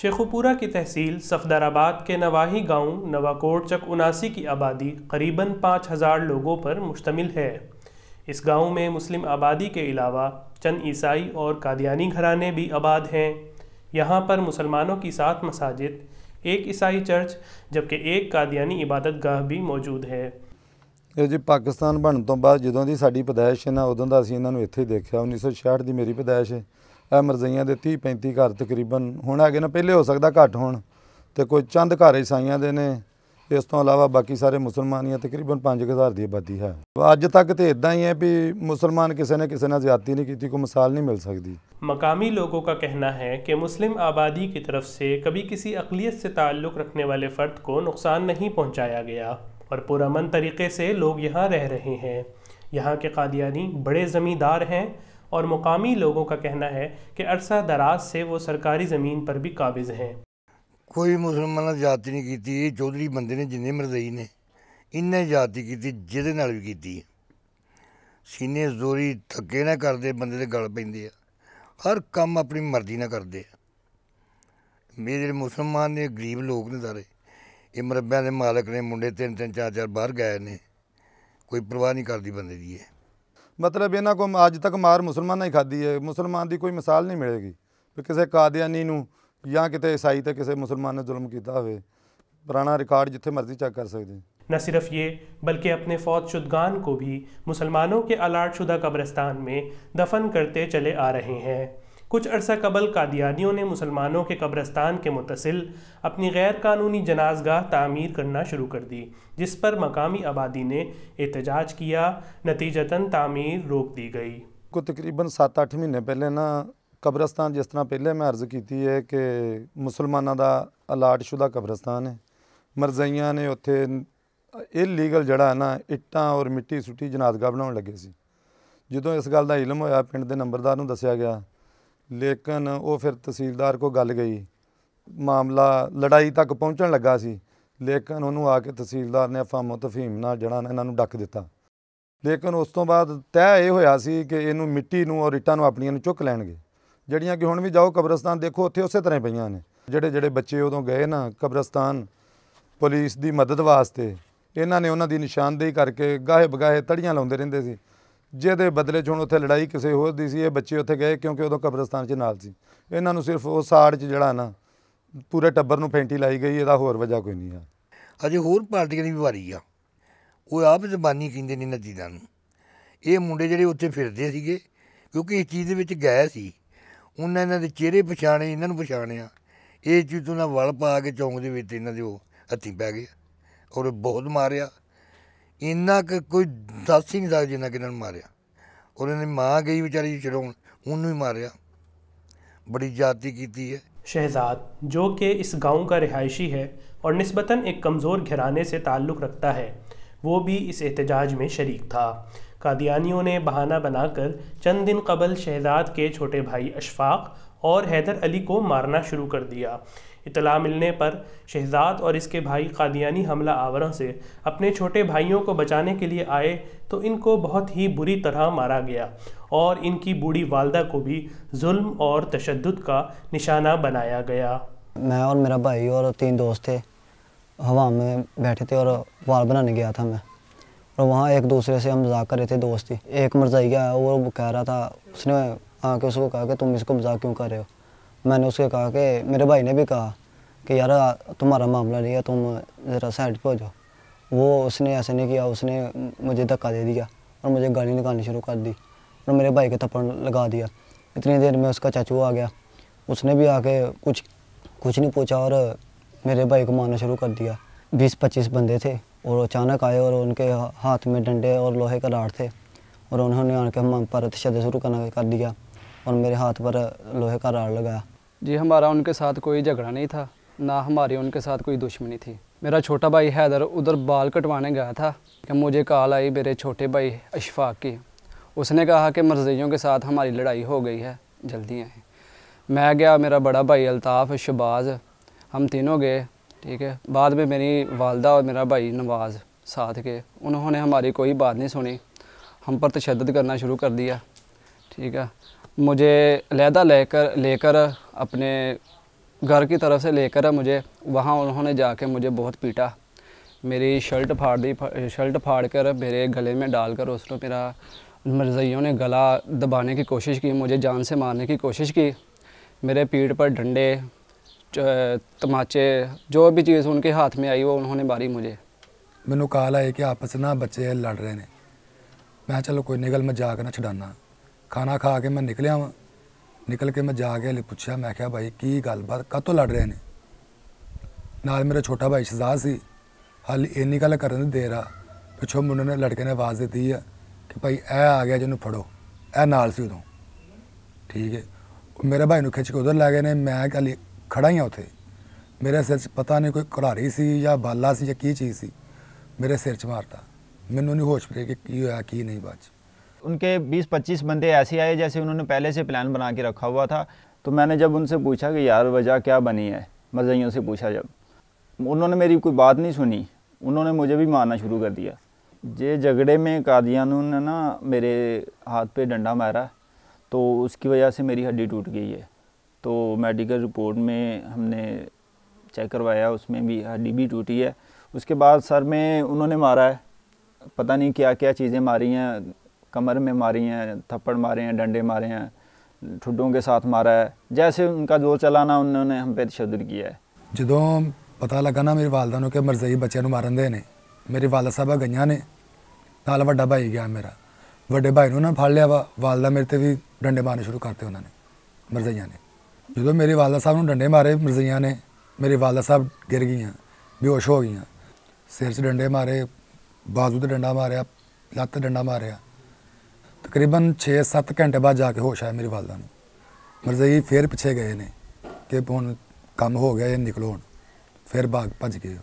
शेखुपुरा की तहसील सफदराबाद के नवाही गांव नवाकोट चक उनासी की आबादी करीबन पाँच हज़ार लोगों पर मुश्तमिल है इस गांव में मुस्लिम आबादी के अलावा चंद ईसाई और कादियानी घराने भी आबाद हैं यहाँ पर मुसलमानों की सात मसाजिद एक ईसाई चर्च जबकि एक कादियानी इबादत गाह भी मौजूद है जी पाकिस्तान ਪਾਕਿਸਤਾਨ ਬਣਨ ਤੋਂ ਬਾਅਦ ਜਦੋਂ ਦੀ ਸਾਡੀ ਪਦਾਇਸ਼ ਹੈ ਨਾ ਉਦੋਂ ਦਾ ਅਸੀਂ ਇਹਨਾਂ ਨੂੰ ਇੱਥੇ ਦੇਖਿਆ 1966 ਦੀ ਮੇਰੀ ਪਦਾਇਸ਼ मरजाइया के तीह पैंती घर तकरीबन हूँ है ना पहले हो सकता घट हो कोई चंद घर ईसाइया ਘਰ ਈਸਾਈਆਂ ਦੇ ਨੇ अलावा बाकी सारे मुसलमान या तकरीबन ਤਕਰੀਬਨ हज़ार की आबादी है अज तक तो इदा ही है ਵੀ मुसलमान किसी ने किसी ने ज्यादा नहीं की कोई मिसाल नहीं मिल सकती मकामी लोगों का कहना है कि मुस्लिम आबादी की तरफ से कभी किसी अकलीत से ताल्लुक़ रखने वाले फ़र्द को नुकसान नहीं पहुँचाया गया और पुरमन तरीके से लोग यहाँ रह रहे हैं यहाँ के कादियानी बड़े ज़मींदार हैं और मुकामी लोगों का कहना है कि अरसा दराज से वो सरकारी ज़मीन पर भी काबिज हैं कोई मुसलमान जाति नहीं की चौधरी बंद ने जिन्हें मरदई ने इन्हें जाति की जिदे भी की सीने जोरी धक्के ना करते बंद गल पे हर काम अपनी मर्जी ना करते मेरे मुसलमान ने गरीब लोग ने सारे ये मरबे के मालक ने मुंडे तीन तीन चार चार बहर गए ने कोई परवाह नहीं करती बंद की मतलब इन्हों को अज तक मार मुसलमान ही खाधी है मुसलमान की कोई मिसाल नहीं मिलेगी किसी कादयानी या कित ईसाई तो किसी मुसलमान ने जुल्म किया हो पुराना रिकॉर्ड जिथे मर्जी चेक कर सकते न सिर्फ ये बल्कि अपने फौज शुदगान को भी मुसलमानों के अलाट शुदा कब्रस्तान में दफन करते चले आ रहे हैं कुछ अरसा कबल कादियानियों ने मुसलमानों के कब्रस्तान के मुतसिल अपनी गैर कानूनी जनाजगाह तामीर करना शुरू कर दी जिस पर मकामी आबादी ने एहतजाज किया नतीजतन तामीर रोक दी गई को तकरीबन सात अठ महीने पहले ना कब्रस्तान जिस तरह पहले मैं अर्ज़ की है कि मुसलमाना का अलाटशुदा कब्रस्तान है ਮਰਜ਼ਾਈਆਂ ने उत्थे इलीगल जड़ा है ना इटा और मिट्टी ਜਨਾਜ਼ਗਾ ਬਣਾਉਣ बना लगे ਜਦੋਂ ਇਸ ਗੱਲ ਦਾ ਇਲਮ ਹੋਇਆ ਪਿੰਡ ਦੇ ਨੰਬਰਦਾਰ ਨੂੰ ਲੇਕਿਨ ਉਹ ਫਿਰ ਤਹਿਸੀਲਦਾਰ ਕੋ ਗੱਲ ਗਈ ਮਾਮਲਾ ਲੜਾਈ ਤੱਕ ਪਹੁੰਚਣ ਲੱਗਾ ਸੀ ਲੇਕਿਨ ਉਹਨੂੰ ਆ ਕੇ ਤਹਿਸੀਲਦਾਰ ਨੇ ਫਾਮ ਤਫਹੀਮ ਨਾਲ ਨੇ ਇਹਨਾਂ ਨੂੰ ਡੱਕ ਦਿੱਤਾ ਲੇਕਿਨ ਉਸ ਤੋਂ ਬਾਅਦ ਤੈਅ ਇਹ ਹੋਇਆ ਸੀ ਕਿ ਇਹਨੂੰ ਮਿੱਟੀ ਨੂੰ ਔਰ ਇੱਟਾਂ ਨੂੰ ਆਪਣੀਆਂ ਨੂੰ ਚੁੱਕ ਲੈਣਗੇ ਜਿਹੜੀਆਂ ਕਿ ਹੁਣ ਵੀ ਜਾਓ ਕਬਰਸਤਾਨ ਦੇਖੋ ਉੱਥੇ ਉਸੇ ਤਰ੍ਹਾਂ ਪਈਆਂ ਨੇ ਜਿਹੜੇ ਜਿਹੜੇ ਬੱਚੇ ਉਦੋਂ ਗਏ ਨਾ ਕਬਰਸਤਾਨ ਪੁਲਿਸ ਦੀ ਮਦਦ ਵਾਸਤੇ ਇਹਨਾਂ ਨੇ ਉਹਨਾਂ ਦੀ ਨਿਸ਼ਾਨਦੇਹੀ ਕਰਕੇ ਗਾਹੇ ਬਗਾਹੇ ਤੜੀਆਂ ਲਾਉਂਦੇ ਰਹਿੰਦੇ ਸੀ ਜਿਹਦੇ ਬਦਲੇ 'ਚ ਹੁਣ ਉੱਥੇ ਲੜਾਈ ਕਿਸੇ ਹੋਰ ਦੀ ਸੀ ਇਹ ਬੱਚੇ ਉੱਥੇ ਗਏ ਕਿਉਂਕਿ ਉਦੋਂ ਕਬਰਸਤਾਨ 'ਚ ਨਾਲ ਸੀ ਇਹਨਾਂ ਨੂੰ ਸਿਰਫ ਉਹ ਸਾੜ 'ਚ ਜਿਹੜਾ ਨਾ ਪੂਰੇ ਟੱਬਰ ਨੂੰ ਫੈਂਟੀ ਲਾਈ ਗਈ ਇਹਦਾ ਹੋਰ ਵਜ੍ਹਾ ਕੋਈ ਨਹੀਂ ਆ ਅਜੇ ਹੋਰ ਪਾਰਟੀਆਂ ਦੀ ਵਾਰੀ ਆ ਉਹ ਆਪ ਜ਼ਬਾਨੀ ਕਹਿੰਦੇ ਨੇ ਇਹਨਾਂ ਨੂੰ ਇਹ ਮੁੰਡੇ ਜਿਹੜੇ ਉੱਥੇ ਫਿਰਦੇ ਸੀਗੇ ਕਿਉਂਕਿ ਇਸ ਚੀਜ਼ ਦੇ ਵਿੱਚ ਗਏ ਸੀ ਉਹਨਾਂ ਇਹਨਾਂ ਦੇ ਚਿਹਰੇ ਪਛਾਣੇ ਇਹਨਾਂ ਨੂੰ ਪਛਾਣਿਆ ਇਹ ਚੀਜ਼ ਤੋਂ ਨਾ ਵਲ ਪਾ ਕੇ ਚੌਂਕ ਦੇ ਵਿੱਚ ਇਹਨਾਂ ਦੇ ਉਹ ਹੱਥੀ ਪੈ ਗਏ ਔਰ ਬਹੁਤ ਮਾਰਿਆ इन्ना क कोई दस ही नहीं सकता जिन्ना कि मारिया और इन्हें ਔਰ गई बेचारी ਮਾਂ ਗਈ ही मारिया बड़ी जाति की है शहजाद जो कि इस गांव का रिहायशी है और नस्बता एक कमज़ोर घराने से ताल्लुक़ रखता है वो भी इस एहतजाज में शरीक था कादियानियों ने बहाना बनाकर चंद दिन कबल शहजाद के छोटे भाई अशफाक और हैदर अली को मारना शुरू कर दिया इतला मिलने पर शहजाद और इसके भाई कादियानी हमला आवरों से अपने छोटे भाइयों को बचाने के लिए आए तो इनको बहुत ही बुरी तरह मारा गया और इनकी बूढ़ी वालदा को भी जुल्म और तशद का निशाना बनाया गया मैं और मेरा भाई और तीन दोस्त थे हवा में बैठे थे और वाल बनाने गया था मैं और वहाँ एक दूसरे से हम मजाक कर रहे थे दोस्ती एक मरजाइया वो कह रहा था उसने आके उसको कहा कि तुम इसको मजाक क्यों कर रहे हो मैंने उसके कहा कि मेरे भाई ने भी कहा कि यार तुम्हारा मामला नहीं है तुम ज़रा साइड पर हो जाओ वो उसने ऐसा नहीं किया उसने मुझे धक्का दे दिया और मुझे गाली निकालनी शुरू कर दी और मेरे भाई के थप्पड़ लगा दिया इतनी देर में उसका चाचू आ गया उसने भी आके कुछ कुछ नहीं पूछा और मेरे भाई को मारना शुरू कर दिया बीस पच्चीस बंदे थे और अचानक आए और उनके हाथ में डंडे और लोहे का लाड़ थे और उन्होंने आके हम पर तशद शुरू करना कर दिया और मेरे हाथ पर लोहे का राड लगाया जी हमारा उनके साथ कोई झगड़ा नहीं था ना हमारी उनके साथ कोई दुश्मनी थी मेरा छोटा भाई हैदर उधर बाल कटवाने गया था कि मुझे कॉल आई मेरे छोटे भाई अशफाक की उसने कहा कि मर्जियों के साथ हमारी लड़ाई हो गई है जल्दी आए मैं गया मेरा बड़ा भाई अल्ताफ़ शबाज़ हम तीनों गए ठीक है बाद में मेरी वालदा और मेरा भाई नवाज़ साथ गए उन्होंने हमारी कोई बात नहीं सुनी हम पर तशद करना शुरू कर दिया ठीक है मुझे लहदा लेकर लेकर अपने घर की तरफ से लेकर मुझे वहाँ उन्होंने जाके मुझे बहुत पीटा मेरी शर्ट फाड़ दी शर्ट फाड़ कर मेरे गले में डालकर उसने मेरा मरजैयों ने गला दबाने की कोशिश की मुझे जान से मारने की कोशिश की मेरे पीठ पर डंडे तमाचे जो भी चीज़ उनके हाथ में आई वो उन्होंने मारी मुझे ਮੈਨੂੰ ਕਾਲ ਆਇਆ ਕਿ ਆਪਸ ਨਾਲ ਬੱਚੇ ਲੜ ਰਹੇ ਨੇ ਮੈਂ ਚਲੋ ਕੋਈ ਨਿਗਲ ਮਜ਼ਾਕ ना ਛਡਾਣਾ ਖਾਣਾ ਖਾ ਕੇ ਮੈਂ ਨਿਕਲਿਆ ਵਾਂ ਨਿਕਲ ਕੇ ਮੈਂ ਜਾ ਕੇ ਹਲੇ ਪੁੱਛਿਆ ਮੈਂ ਕਿਹਾ ਭਾਈ ਕੀ ਗੱਲਬਾਤ ਕਾਤੋਂ ਲੜ ਰਹੇ ਨੇ ਨਾਲ ਮੇਰਾ ਛੋਟਾ ਭਾਈ ਸ਼ਹਜ਼ਾਦ ਸੀ ਹਲ ਇੰਨੀ ਗੱਲ ਕਰਨ ਦੇ ਦੇਰ ਆ ਪਿਛੋਂ ਮੁੰਡੇ ਨੇ ਲੜਕੇ ਨੇ ਆਵਾਜ਼ ਦਿੱਤੀ ਆ ਕਿ ਭਾਈ ਇਹ ਆ ਗਿਆ ਜਿਹਨੂੰ ਫੜੋ ਇਹ ਨਾਲ ਸੀ ਉਦੋਂ ਠੀਕ ਹੈ ਮੇਰੇ ਭਾਈ ਨੂੰ ਖਿੱਚ ਕੇ ਉਧਰ ਲੈ ਗਏ ਨੇ ਮੈਂ ਲਈ ਖੜਾ ਹੀ ਆ ਉਥੇ ਮੇਰੇ ਸਿਰ 'ਚ ਪਤਾ ਨਹੀਂ ਕੋਈ ਘੜਾਰੀ ਸੀ ਜਾਂ ਬਾਲਾ ਸੀ ਜਾਂ ਕੀ ਚੀਜ਼ ਸੀ ਮੇਰੇ ਸਿਰ 'ਚ ਮਾਰਤਾ ਮੈਨੂੰ ਨਹੀਂ ਹੋਸ਼ ਪਈ ਕਿ ਕੀ ਹੋਇਆ ਕੀ ਨਹੀਂ ਬਾਅਦ उनके 20-25 बंदे ऐसे आए जैसे उन्होंने पहले से प्लान बना के रखा हुआ था तो मैंने जब उनसे पूछा कि यार वजह क्या बनी है मजैयों से पूछा जब उन्होंने मेरी कोई बात नहीं सुनी उन्होंने मुझे भी मारना शुरू कर दिया जे झगड़े में कादियानों ने ना मेरे हाथ पे डंडा मारा तो उसकी वजह से मेरी हड्डी टूट गई है तो मेडिकल रिपोर्ट में हमने चेक करवाया उसमें भी हड्डी भी टूटी है उसके बाद सर में उन्होंने मारा है पता नहीं क्या क्या चीज़ें मारी हैं कमर में मारी हैं थप्पड़ मारे हैं डंडे मारे हैं ਠੁੱਡੋਂ ਕੇ ਸਾਥ ਮਾਰਾ ਹੈ ਜੈਸੇ ਉਨ੍ਹਾਂ ਜ਼ੋਰ ਚਲਾਣਾ ਉਹਨਾਂ ਨੇ ਹਮ ਪੇ ਤਸ਼ੱਦਦ ਕੀਤਾ ਜਦੋਂ ਪਤਾ ਲੱਗਾ ਨਾ ਮੇਰੇ ਵਾਲਦਾਂ ਨੂੰ ਕਿ ਮਰਜ਼ਈ ਬੱਚਿਆਂ ਨੂੰ ਮਾਰਨ ਦੇ ਨੇ ਮੇਰੇ ਵਾਲਦਾ ਸਾਹਿਬਾ ਗਈਆਂ ਨੇ ਨਾਲ ਵੱਡਾ ਭਾਈ ਗਿਆ ਮੇਰਾ ਵੱਡੇ ਭਾਈ ਨੂੰ ਨਾ ਫੜ ਲਿਆ ਵਾ ਵਾਲਦਾ ਮੇਰੇ ਤੇ ਵੀ ਡੰਡੇ ਮਾਰਨੇ ਸ਼ੁਰੂ ਕਰਤੇ ਉਹਨਾਂ ਨੇ ਮਰਜ਼ਈਆਂ ਨੇ ਜਦੋਂ ਮੇਰੇ ਵਾਲਦਾ ਸਾਹਿਬ ਨੂੰ ਡੰਡੇ ਮਾਰੇ ਮਰਜ਼ਈਆਂ ਨੇ ਮੇਰੇ ਵਾਲਦਾ ਸਾਹਿਬ ਗਿਰ ਗਈਆਂ ਬੇਹੋਸ਼ ਹੋ ਗਈਆਂ ਸਿਰ 'ਚ ਡੰਡੇ ਮਾਰੇ ਬਾਜ਼ੂ ਤੇ ਡੰਡਾ ਮਾਰਿਆ ਲੱਤ ਤੇ ਡੰਡਾ ਮਾਰਿਆ ਤਕਰੀਬਨ 6-7 ਘੰਟੇ ਬਾਅਦ ਜਾ ਕੇ ਹੋਸ਼ ਆਇਆ ਮੇਰੇ ਵਾਲਦਾਂ ਨੂੰ ਮਰਜ਼ਈ ਫੇਰ ਪਿੱਛੇ ਗਏ ਨੇ ਕਿ ਹੁਣ ਕੰਮ ਹੋ ਗਿਆ ਇਹ ਨਿਕਲੋ ਹੁਣ ਫਿਰ ਭਾਗ ਭੱਜ ਗਏ